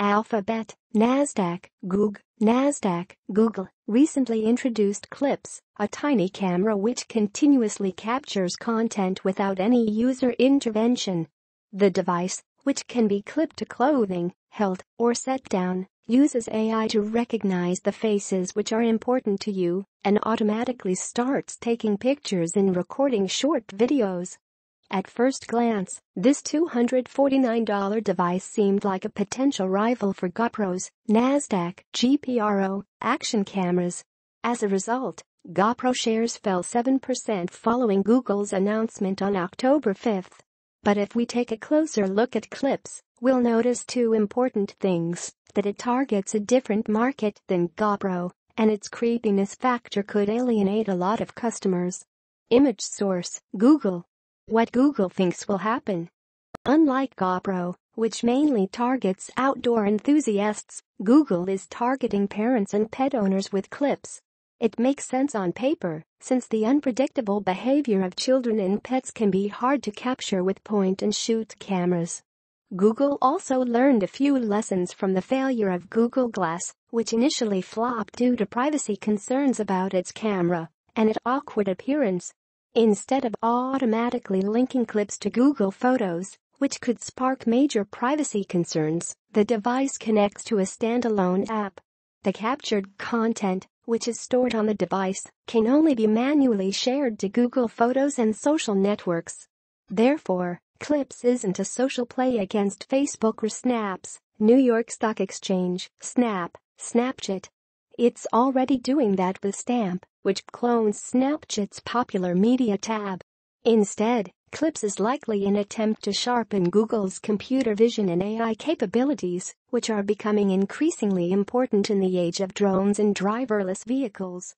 Alphabet, Nasdaq, Google, Nasdaq, Google recently introduced Clips, a tiny camera which continuously captures content without any user intervention. The device, which can be clipped to clothing, held, or set down, uses AI to recognize the faces which are important to you and automatically starts taking pictures and recording short videos. At first glance, this $249 device seemed like a potential rival for GoPro's NASDAQ GPRO action cameras. As a result, GoPro shares fell 7% following Google's announcement on October 5th. But if we take a closer look at clips, we'll notice two important things, that it targets a different market than GoPro, and its creepiness factor could alienate a lot of customers. Image source, Google what Google thinks will happen. Unlike GoPro, which mainly targets outdoor enthusiasts, Google is targeting parents and pet owners with clips. It makes sense on paper, since the unpredictable behavior of children and pets can be hard to capture with point-and-shoot cameras. Google also learned a few lessons from the failure of Google Glass, which initially flopped due to privacy concerns about its camera and its awkward appearance, instead of automatically linking clips to Google Photos, which could spark major privacy concerns, the device connects to a standalone app. The captured content, which is stored on the device, can only be manually shared to Google Photos and social networks. Therefore, Clips isn't a social play against Facebook or Snaps, New York Stock Exchange, Snap, Snapchat, it's already doing that with Stamp, which clones Snapchat's popular media tab. Instead, Clips is likely an attempt to sharpen Google's computer vision and AI capabilities, which are becoming increasingly important in the age of drones and driverless vehicles.